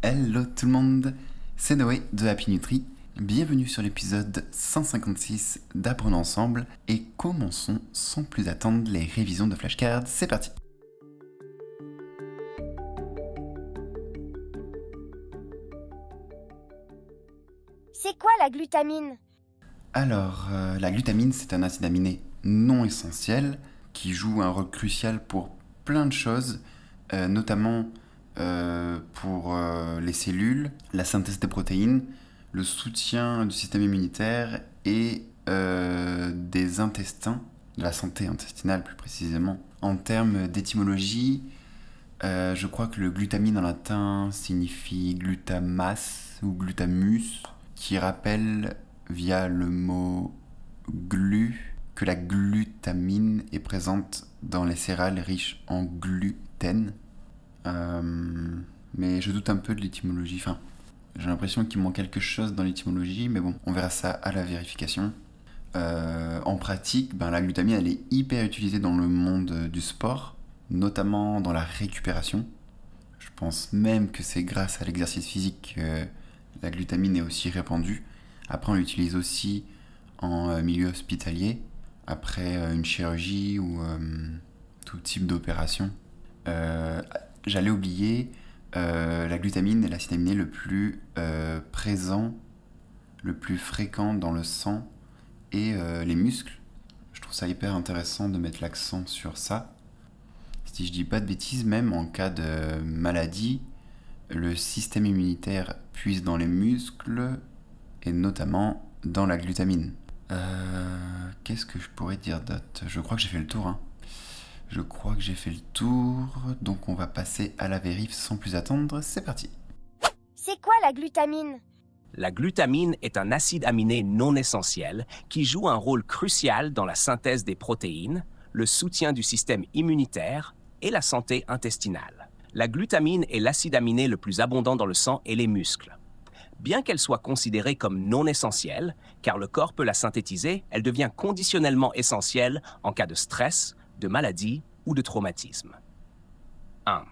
Hello tout le monde, c'est Noé de Happy Nutri. Bienvenue sur l'épisode 156 d'Apprendre ensemble et commençons sans plus attendre les révisions de flashcards. C'est parti. C'est quoi la glutamine Alors, euh, la glutamine, c'est un acide aminé non essentiel qui joue un rôle crucial pour plein de choses, euh, notamment euh, pour euh, les cellules, la synthèse des protéines, le soutien du système immunitaire et euh, des intestins, de la santé intestinale plus précisément. En termes d'étymologie, je crois que le glutamine en latin signifie glutamasse ou glutamus, qui rappelle via le mot glu que la glutamine est présente dans les céréales riches en gluten, euh, mais je doute un peu de l'étymologie. Enfin, j'ai l'impression qu'il manque quelque chose dans l'étymologie, mais bon, on verra ça à la vérification. Euh, en pratique, ben, la glutamine, elle est hyper utilisée dans le monde du sport, notamment dans la récupération. Je pense même que c'est grâce à l'exercice physique que la glutamine est aussi répandue. Après, on l'utilise aussi en euh, milieu hospitalier, après une chirurgie ou tout type d'opération. Euh, j'allais oublier euh, la glutamine la citamine le plus euh, présent, le plus fréquent dans le sang et euh, les muscles. Je trouve ça hyper intéressant de mettre l'accent sur ça. Si je dis pas de bêtises, même en cas de maladie, le système immunitaire puise dans les muscles et notamment dans la glutamine. Qu'est-ce que je pourrais dire d'autre Je crois que j'ai fait le tour. Hein. Je crois que j'ai fait le tour, donc on va passer à la vérif sans plus attendre. C'est parti C'est quoi la glutamine La glutamine est un acide aminé non essentiel qui joue un rôle crucial dans la synthèse des protéines, le soutien du système immunitaire et la santé intestinale. La glutamine est l'acide aminé le plus abondant dans le sang et les muscles. Bien qu'elle soit considérée comme non essentielle, car le corps peut la synthétiser, elle devient conditionnellement essentielle en cas de stress de maladie ou de traumatisme. 1.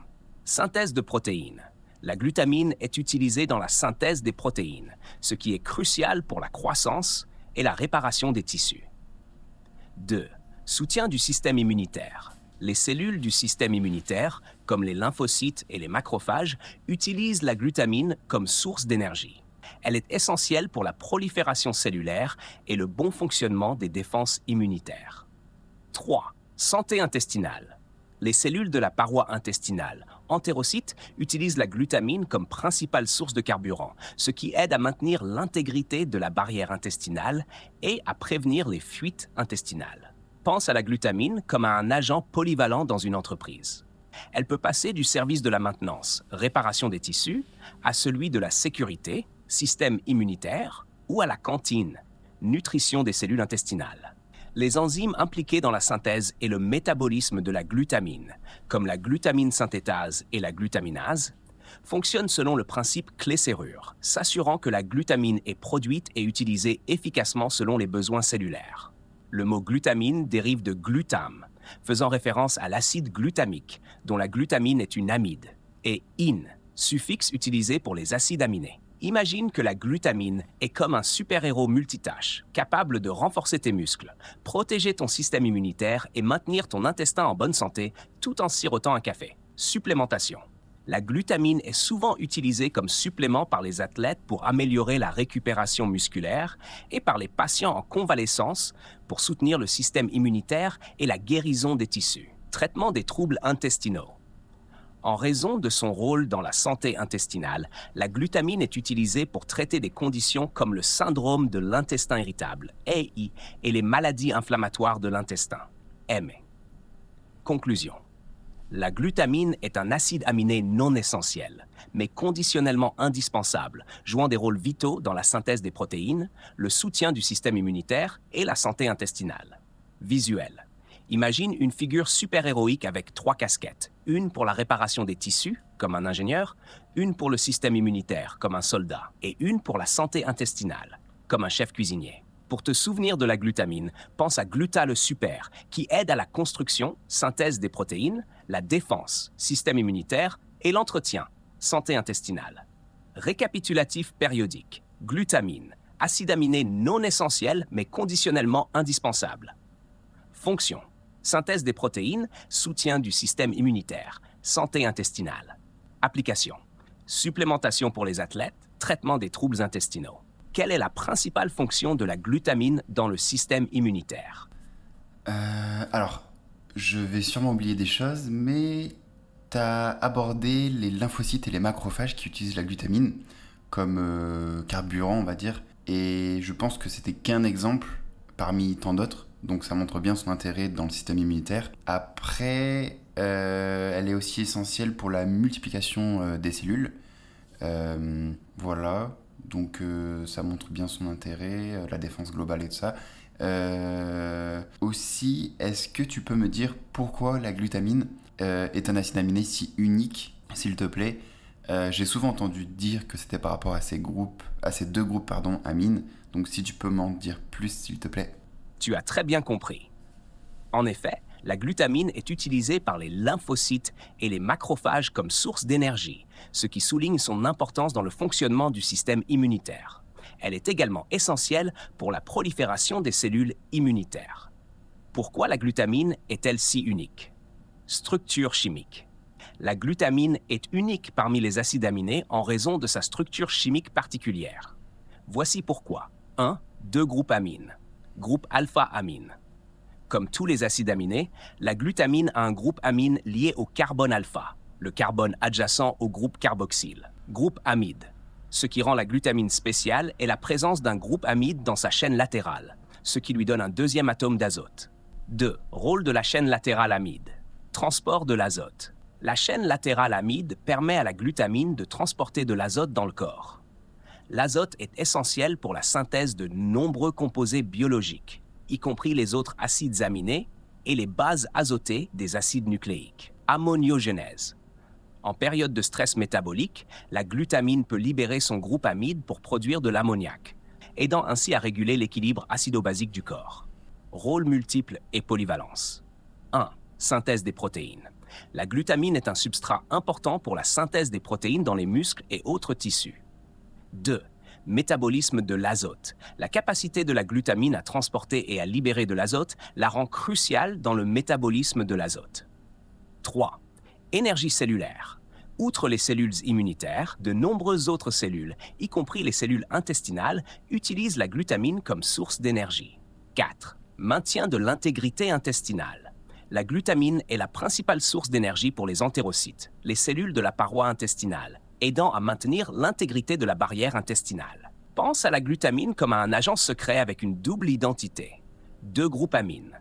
Synthèse de protéines. La glutamine est utilisée dans la synthèse des protéines, ce qui est crucial pour la croissance et la réparation des tissus. 2. Soutien du système immunitaire. Les cellules du système immunitaire, comme les lymphocytes et les macrophages, utilisent la glutamine comme source d'énergie. Elle est essentielle pour la prolifération cellulaire et le bon fonctionnement des défenses immunitaires. 3. Santé intestinale. Les cellules de la paroi intestinale, entérocytes, utilisent la glutamine comme principale source de carburant, ce qui aide à maintenir l'intégrité de la barrière intestinale et à prévenir les fuites intestinales. Pense à la glutamine comme à un agent polyvalent dans une entreprise. Elle peut passer du service de la maintenance, réparation des tissus, à celui de la sécurité, système immunitaire, ou à la cantine, nutrition des cellules intestinales les enzymes impliquées dans la synthèse et le métabolisme de la glutamine, comme la glutamine synthétase et la glutaminase, fonctionnent selon le principe clé-serrure, s'assurant que la glutamine est produite et utilisée efficacement selon les besoins cellulaires. Le mot glutamine dérive de glutam », faisant référence à l'acide glutamique, dont la glutamine est une amide, et in, suffixe utilisé pour les acides aminés. Imagine que la glutamine est comme un super-héros multitâche, capable de renforcer tes muscles, protéger ton système immunitaire et maintenir ton intestin en bonne santé tout en sirotant un café. Supplémentation. La glutamine est souvent utilisée comme supplément par les athlètes pour améliorer la récupération musculaire et par les patients en convalescence pour soutenir le système immunitaire et la guérison des tissus. Traitement des troubles intestinaux. En raison de son rôle dans la santé intestinale, la glutamine est utilisée pour traiter des conditions comme le syndrome de l'intestin irritable, AI, et les maladies inflammatoires de l'intestin, M. Conclusion. La glutamine est un acide aminé non essentiel, mais conditionnellement indispensable, jouant des rôles vitaux dans la synthèse des protéines, le soutien du système immunitaire et la santé intestinale. Visuel. Imagine une figure super-héroïque avec trois casquettes. Une pour la réparation des tissus, comme un ingénieur, une pour le système immunitaire, comme un soldat, et une pour la santé intestinale, comme un chef cuisinier. Pour te souvenir de la glutamine, pense à Gluta Super, qui aide à la construction, synthèse des protéines, la défense, système immunitaire, et l'entretien, santé intestinale. Récapitulatif périodique. Glutamine, acide aminé non essentiel mais conditionnellement indispensable. Fonction synthèse des protéines, soutien du système immunitaire, santé intestinale. Application. Supplémentation pour les athlètes, traitement des troubles intestinaux. Quelle est la principale fonction de la glutamine dans le système immunitaire euh, Alors, je vais sûrement oublier des choses, mais tu as abordé les lymphocytes et les macrophages qui utilisent la glutamine comme euh, carburant, on va dire. Et je pense que c'était qu'un exemple parmi tant d'autres donc ça montre bien son intérêt dans le système immunitaire. Après, euh, elle est aussi essentielle pour la multiplication euh, des cellules. Euh, voilà, donc ça montre bien son intérêt, la défense globale et tout ça. aussi, est-ce que tu peux me dire pourquoi la glutamine est un acide aminé si unique, s'il te plaît J'ai souvent entendu dire que c'était par rapport à ces groupes, à ces deux groupes pardon, amines. Donc si tu peux m'en dire plus, s'il te plaît. Tu as très bien compris. En effet, la glutamine est utilisée par les lymphocytes et les macrophages comme source d'énergie, ce qui souligne son importance dans le fonctionnement du système immunitaire. Elle est également essentielle pour la prolifération des cellules immunitaires. Pourquoi la glutamine est-elle si unique Structure chimique. La glutamine est unique parmi les acides aminés en raison de sa structure chimique particulière. Voici pourquoi. 1. Deux groupes amines groupe alpha-amine. Comme tous les acides aminés, la glutamine a un groupe amine lié au carbone alpha, le carbone adjacent au groupe carboxyle, groupe amide. Ce qui rend la glutamine spéciale est la présence d'un groupe amide dans sa chaîne latérale, ce qui lui donne un deuxième atome d'azote. 2. Rôle de la chaîne latérale amide. Transport de l'azote. La chaîne latérale amide permet à la glutamine de transporter de l'azote dans le corps l'azote est essentiel pour la synthèse de nombreux composés biologiques, y compris les autres acides aminés et les bases azotées des acides nucléiques. Ammoniogenèse. En période de stress métabolique, la glutamine peut libérer son groupe amide pour produire de l'ammoniac, aidant ainsi à réguler l'équilibre acido-basique du corps. Rôle multiple et polyvalence. 1. Synthèse des protéines. La glutamine est un substrat important pour la synthèse des protéines dans les muscles et autres tissus. 2. Métabolisme de l'azote. La capacité de la glutamine à transporter et à libérer de l'azote la rend cruciale dans le métabolisme de l'azote. 3. Énergie cellulaire. Outre les cellules immunitaires, de nombreuses autres cellules, y compris les cellules intestinales, utilisent la glutamine comme source d'énergie. 4. Maintien de l'intégrité intestinale. La glutamine est la principale source d'énergie pour les entérocytes, les cellules de la paroi intestinale, aidant à maintenir l'intégrité de la barrière intestinale. Pense à la glutamine comme à un agent secret avec une double identité, deux groupes amines.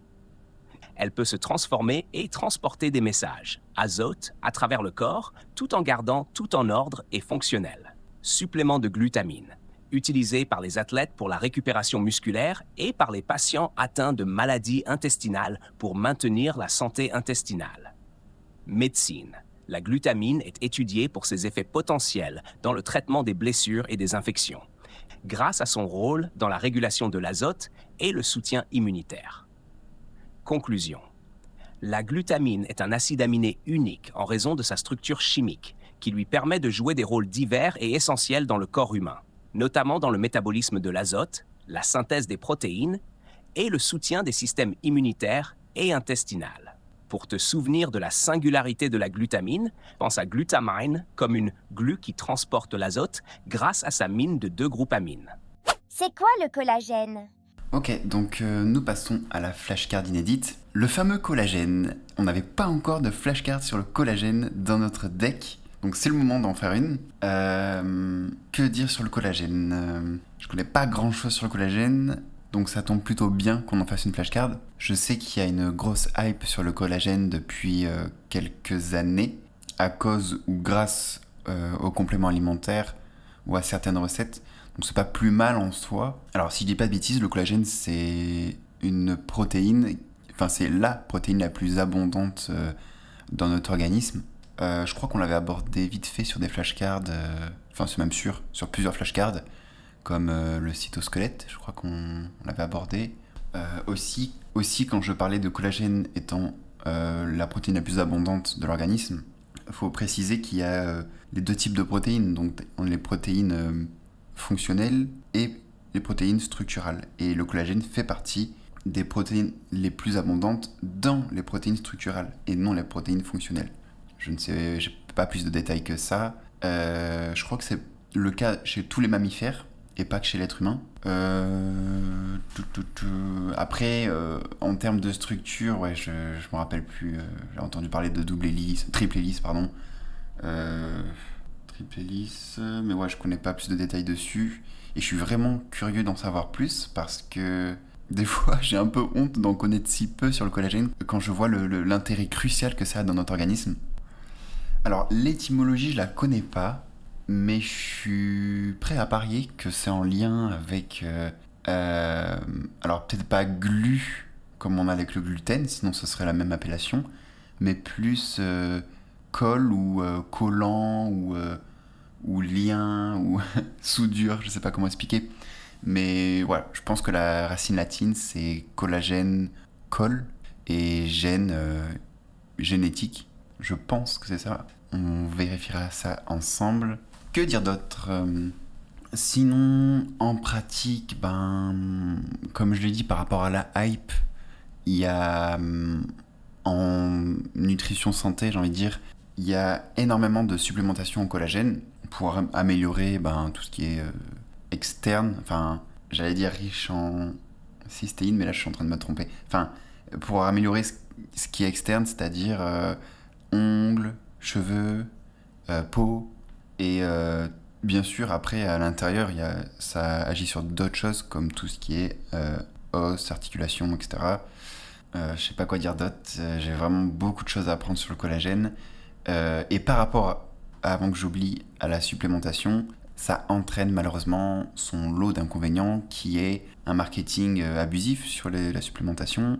Elle peut se transformer et transporter des messages, azote, à travers le corps, tout en gardant tout en ordre et fonctionnel. Supplément de glutamine, utilisé par les athlètes pour la récupération musculaire et par les patients atteints de maladies intestinales pour maintenir la santé intestinale. Médecine la glutamine est étudiée pour ses effets potentiels dans le traitement des blessures et des infections, grâce à son rôle dans la régulation de l'azote et le soutien immunitaire. Conclusion. La glutamine est un acide aminé unique en raison de sa structure chimique, qui lui permet de jouer des rôles divers et essentiels dans le corps humain, notamment dans le métabolisme de l'azote, la synthèse des protéines et le soutien des systèmes immunitaires et intestinal. Pour te souvenir de la singularité de la glutamine, pense à glutamine comme une glu qui transporte l'azote grâce à sa mine de deux groupes amines. C'est quoi le collagène Ok, donc euh, nous passons à la flashcard inédite. Le fameux collagène. On n'avait pas encore de flashcard sur le collagène dans notre deck, donc c'est le moment d'en faire une. Euh, que dire sur le collagène Je euh, Je connais pas grand chose sur le collagène donc ça tombe plutôt bien qu'on en fasse une flashcard. Je sais qu'il y a une grosse hype sur le collagène depuis euh, quelques années, à cause ou grâce euh, aux compléments alimentaires ou à certaines recettes. Donc c'est pas plus mal en soi. Alors si je dis pas de bêtises, le collagène c'est une protéine, enfin c'est la protéine la plus abondante euh, dans notre organisme. je crois qu'on l'avait abordé vite fait sur des flashcards, enfin c'est même sûr, sur plusieurs flashcards comme euh, le cytosquelette, je crois qu'on l'avait abordé. Euh, aussi, aussi, quand je parlais de collagène étant euh, la protéine la plus abondante de l'organisme, il faut préciser qu'il y a les deux types de protéines, donc les protéines fonctionnelles et les protéines structurales. Et le collagène fait partie des protéines les plus abondantes dans les protéines structurales et non les protéines fonctionnelles. Je ne sais pas plus de détails que ça. je crois que c'est le cas chez tous les mammifères, et pas que chez l'être humain. Euh, Après, euh, en termes de structure, ouais, je ne me rappelle plus. Euh, j'ai entendu parler de double hélice, triple hélice, pardon. triple hélice, mais ouais, je connais pas plus de détails dessus. Et je suis vraiment curieux d'en savoir plus parce que des fois, j'ai un peu honte d'en connaître si peu sur le collagène quand je vois l'intérêt crucial que ça a dans notre organisme. Alors, l'étymologie, je la connais pas mais je suis prêt à parier que c'est en lien avec. Euh, euh, alors, peut-être pas glu, comme on a avec le gluten, sinon ce serait la même appellation, mais plus euh, colle ou collant ou, ou lien ou soudure, je sais pas comment expliquer. Mais voilà, je pense que la racine latine c'est collagène, colle et gène génétique. Je pense que c'est ça. On vérifiera ça ensemble. Que dire d'autre euh, Sinon, en pratique, ben, comme je l'ai dit par rapport à la hype, il y a euh, en nutrition santé, j'ai envie de dire, il y a énormément de supplémentation en collagène pour améliorer ben, tout ce qui est euh, externe, enfin, j'allais dire riche en cystéine, mais là je suis en train de me tromper. Enfin, pour améliorer ce, qui est externe, c'est-à-dire ongles, cheveux, peau, et euh, bien sûr, après, à l'intérieur, ça agit sur d'autres choses, comme tout ce qui est euh, os, articulation, etc. Euh, je sais pas quoi dire d'autre. J'ai vraiment beaucoup de choses à apprendre sur le collagène. et par rapport, avant que j'oublie, à la supplémentation, ça entraîne malheureusement son lot d'inconvénients qui est un marketing abusif sur la supplémentation.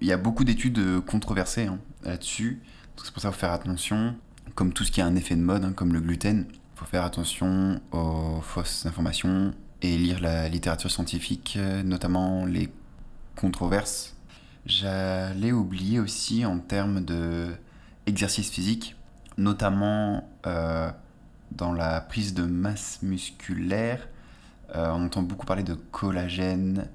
Il y a beaucoup d'études controversées hein, là-dessus, donc c'est pour ça qu'il faut faire attention comme tout ce qui a un effet de mode, hein, comme le gluten, il faut faire attention aux fausses informations et lire la littérature scientifique, euh, notamment les controverses. J'allais oublier aussi en termes de exercice physique, notamment euh, dans la prise de masse musculaire. Euh, on entend beaucoup parler de collagène.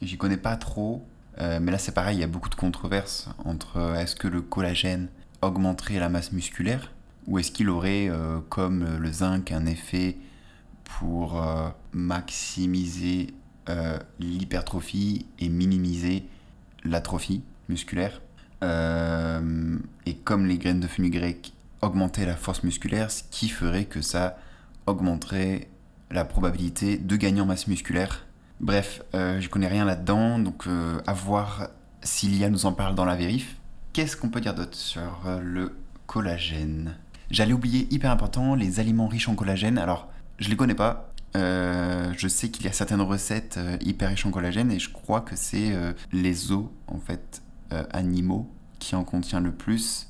J'y connais pas trop, mais là c'est pareil, il y a beaucoup de controverses entre est-ce que le collagène augmenterait la masse musculaire Ou est-ce qu'il aurait, euh, comme euh, le zinc, un effet pour euh, maximiser l'hypertrophie et minimiser l'atrophie musculaire Et comme les graines de fenugrec augmentaient la force musculaire, ce qui ferait que ça augmenterait la probabilité de gagner en masse musculaire. Bref, je connais rien là-dedans, donc à voir si a nous en parle dans la vérif. Qu'est-ce qu'on peut dire d'autre sur euh, le collagène J'allais oublier, hyper important, les aliments riches en collagène. Alors, je les connais pas. Euh, je sais qu'il y a certaines recettes euh, hyper riches en collagène et je crois que c'est les os, en fait, animaux qui en contiennent le plus.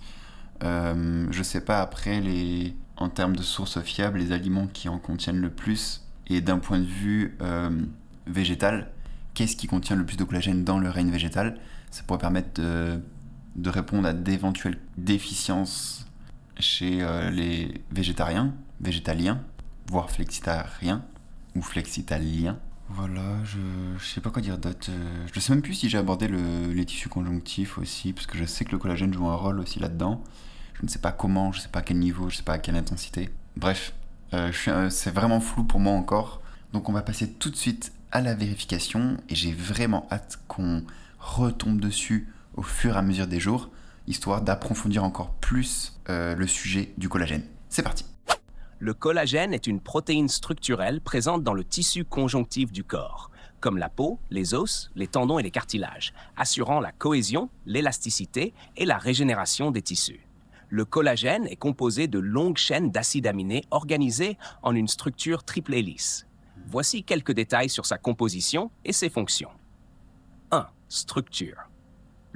je sais pas après, les... en termes de sources fiables, les aliments qui en contiennent le plus. Et d'un point de vue végétal, qu'est-ce qui contient le plus de collagène dans le règne végétal Ça pourrait permettre de de répondre à d'éventuelles déficiences chez euh, les végétariens, végétaliens, voire flexitariens ou flexitaliens. Voilà, je, je sais pas quoi dire d'autre. Euh, je sais même plus si j'ai abordé les tissus conjonctifs aussi, parce que je sais que le collagène joue un rôle aussi là-dedans. Je ne sais pas comment, je sais pas à quel niveau, je sais pas à quelle intensité. Bref, euh, c'est vraiment flou pour moi encore. Donc on va passer tout de suite à la vérification et j'ai vraiment hâte qu'on retombe dessus au fur et à mesure des jours, histoire d'approfondir encore plus euh, le sujet du collagène. C'est parti Le collagène est une protéine structurelle présente dans le tissu conjonctif du corps, comme la peau, les os, les tendons et les cartilages, assurant la cohésion, l'élasticité et la régénération des tissus. Le collagène est composé de longues chaînes d'acides aminés organisées en une structure triple hélice. Voici quelques détails sur sa composition et ses fonctions. 1. Structure.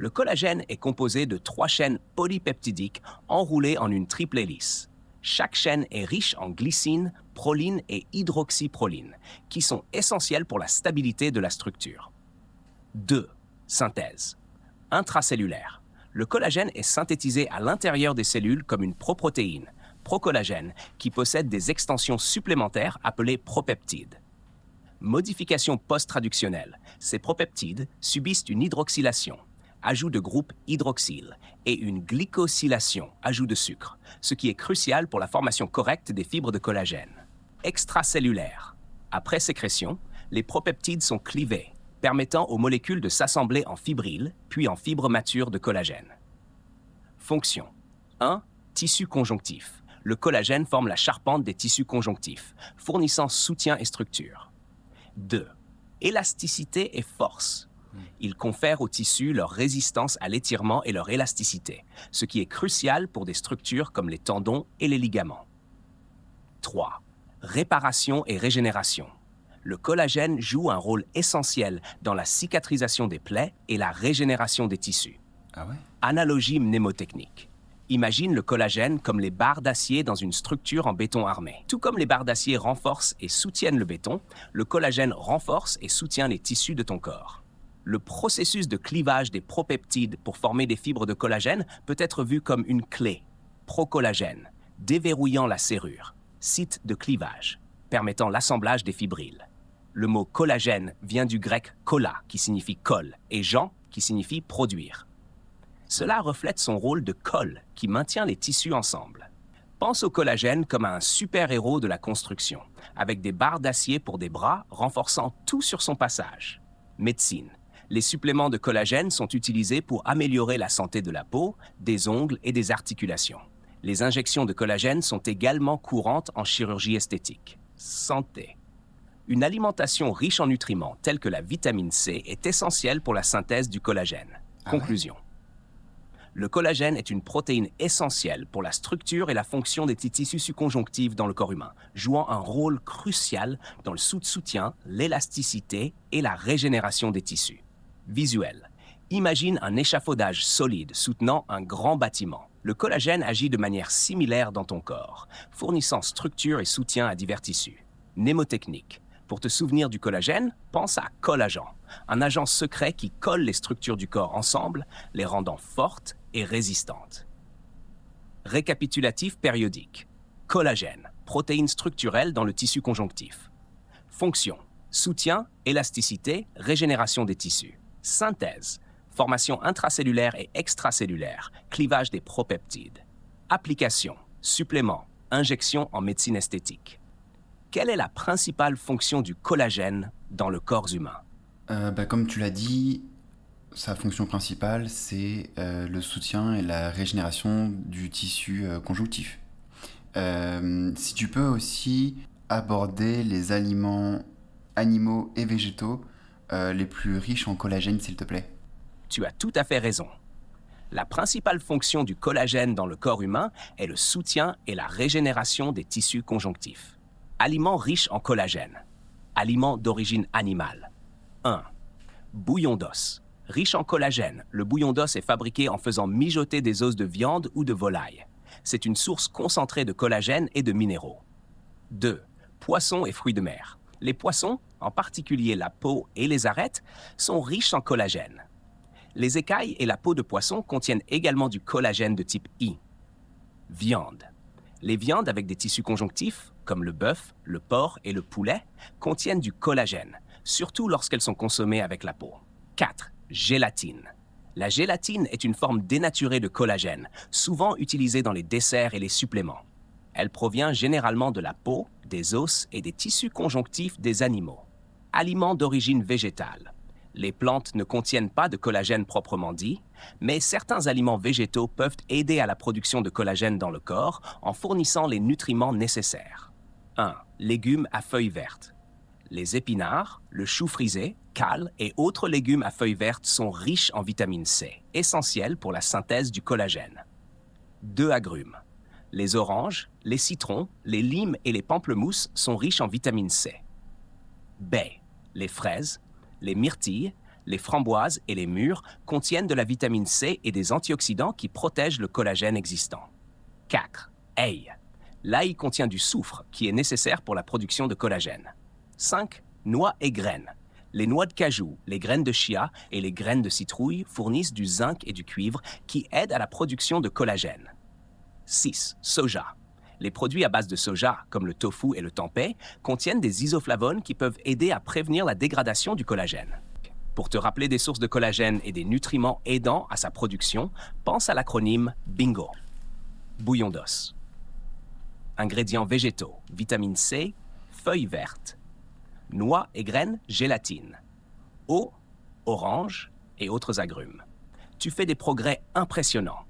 Le collagène est composé de trois chaînes polypeptidiques enroulées en une triple hélice. Chaque chaîne est riche en glycine, proline et hydroxyproline, qui sont essentielles pour la stabilité de la structure. 2. Synthèse. Intracellulaire. Le collagène est synthétisé à l'intérieur des cellules comme une proprotéine, procollagène, qui possède des extensions supplémentaires appelées propeptides. Modification post-traductionnelle. Ces propeptides subissent une hydroxylation, ajout de groupe hydroxyle et une glycosylation, ajout de sucre, ce qui est crucial pour la formation correcte des fibres de collagène. Extracellulaire. Après sécrétion, les propeptides sont clivés, permettant aux molécules de s'assembler en fibrilles, puis en fibres matures de collagène. Fonction 1. Tissu conjonctif. Le collagène forme la charpente des tissus conjonctifs, fournissant soutien et structure. 2. Élasticité et force ils confèrent aux tissus leur résistance à l'étirement et leur élasticité, ce qui est crucial pour des structures comme les tendons et les ligaments. 3. Réparation et régénération. Le collagène joue un rôle essentiel dans la cicatrisation des plaies et la régénération des tissus. Ah Analogie mnémotechnique. Imagine le collagène comme les barres d'acier dans une structure en béton armé. Tout comme les barres d'acier renforcent et soutiennent le béton, le collagène renforce et soutient les tissus de ton corps le processus de clivage des propeptides pour former des fibres de collagène peut être vu comme une clé, procollagène, déverrouillant la serrure, site de clivage, permettant l'assemblage des fibrilles. Le mot collagène vient du grec colla, qui signifie colle, et jean, qui signifie produire. Cela reflète son rôle de colle, qui maintient les tissus ensemble. Pense au collagène comme à un super-héros de la construction, avec des barres d'acier pour des bras renforçant tout sur son passage. Médecine, les suppléments de collagène sont utilisés pour améliorer la santé de la peau, des ongles et des articulations. Les injections de collagène sont également courantes en chirurgie esthétique. Santé. Une alimentation riche en nutriments tels que la vitamine C est essentielle pour la synthèse du collagène. Ah Conclusion. Le collagène est une protéine essentielle pour la structure et la fonction des tissus subconjonctifs dans le corps humain, jouant un rôle crucial dans le soutien, l'élasticité et la régénération des tissus. Visuel. Imagine un échafaudage solide soutenant un grand bâtiment. Le collagène agit de manière similaire dans ton corps, fournissant structure et soutien à divers tissus. Némotechnique. Pour te souvenir du collagène, pense à Collagen, un agent secret qui colle les structures du corps ensemble, les rendant fortes et résistantes. Récapitulatif périodique. Collagène, protéine structurelle dans le tissu conjonctif. Fonction, soutien, élasticité, régénération des tissus. Synthèse, formation intracellulaire et extracellulaire, clivage des propeptides. Application, supplément, injection en médecine esthétique. Quelle est la principale fonction du collagène dans le corps humain euh, bah, Comme tu l'as dit, sa fonction principale, c'est euh, le soutien et la régénération du tissu euh, conjonctif. si tu peux aussi aborder les aliments animaux et végétaux euh, les plus riches en collagène, s'il te plaît Tu as tout à fait raison. La principale fonction du collagène dans le corps humain est le soutien et la régénération des tissus conjonctifs. Aliments riches en collagène. Aliments d'origine animale. 1. Bouillon d'os. Riche en collagène, le bouillon d'os est fabriqué en faisant mijoter des os de viande ou de volaille. C'est une source concentrée de collagène et de minéraux. 2. Poissons et fruits de mer. Les poissons, en particulier la peau et les arêtes, sont riches en collagène. Les écailles et la peau de poisson contiennent également du collagène de type I. Viande. Les viandes avec des tissus conjonctifs, comme le bœuf, le porc et le poulet, contiennent du collagène, surtout lorsqu'elles sont consommées avec la peau. 4. Gélatine. La gélatine est une forme dénaturée de collagène, souvent utilisée dans les desserts et les suppléments. Elle provient généralement de la peau, des os et des tissus conjonctifs des animaux. Aliments d'origine végétale. Les plantes ne contiennent pas de collagène proprement dit, mais certains aliments végétaux peuvent aider à la production de collagène dans le corps en fournissant les nutriments nécessaires. 1. Légumes à feuilles vertes. Les épinards, le chou frisé, cale et autres légumes à feuilles vertes sont riches en vitamine C, essentielle pour la synthèse du collagène. 2. Agrumes. Les oranges, les citrons, les limes et les pamplemousses sont riches en vitamine C. B. les fraises, les myrtilles, les framboises et les mûres contiennent de la vitamine C et des antioxydants qui protègent le collagène existant. 4. Ail. L'ail contient du soufre qui est nécessaire pour la production de collagène. 5. Noix et graines. Les noix de cajou, les graines de chia et les graines de citrouille fournissent du zinc et du cuivre qui aident à la production de collagène. 6. Soja. Les produits à base de soja, comme le tofu et le tempeh, contiennent des isoflavones qui peuvent aider à prévenir la dégradation du collagène. Pour te rappeler des sources de collagène et des nutriments aidant à sa production, pense à l'acronyme BINGO. Bouillon d'os. Ingrédients végétaux, vitamine C, feuilles vertes, noix et graines, gélatine, eau, orange et autres agrumes. Tu fais des progrès impressionnants.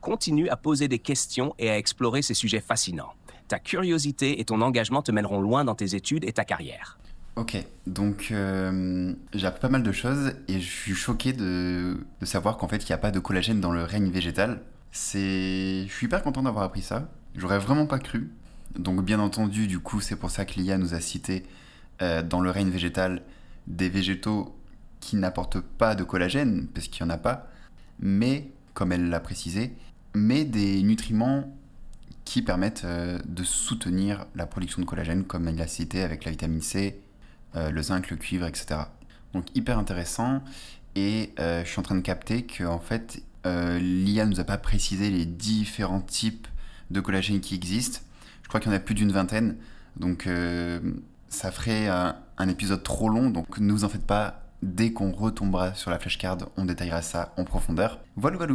Continue à poser des questions et à explorer ces sujets fascinants. Ta curiosité et ton engagement te mèneront loin dans tes études et ta carrière. Ok, donc euh, j'ai appris pas mal de choses et je suis choqué de, savoir qu'en fait il n'y a pas de collagène dans le règne végétal. C'est, je suis hyper content d'avoir appris ça. J'aurais vraiment pas cru. Donc bien entendu, du coup c'est pour ça que l'IA nous a cité euh, dans le règne végétal des végétaux qui n'apportent pas de collagène parce qu'il n'y en a pas. Mais comme elle l'a précisé, mais des nutriments qui permettent euh, de soutenir la production de collagène, comme il l'a cité avec la vitamine C, euh, le zinc, le cuivre, etc. Donc hyper intéressant. Et euh, je suis en train de capter que en fait, l'IA ne nous a pas précisé les différents types de collagène qui existent. Je crois qu'il y en a plus d'une vingtaine. Donc ça ferait un épisode trop long. Donc ne vous en faites pas. Dès qu'on retombera sur la flashcard, on détaillera ça en profondeur. Voilà, voilà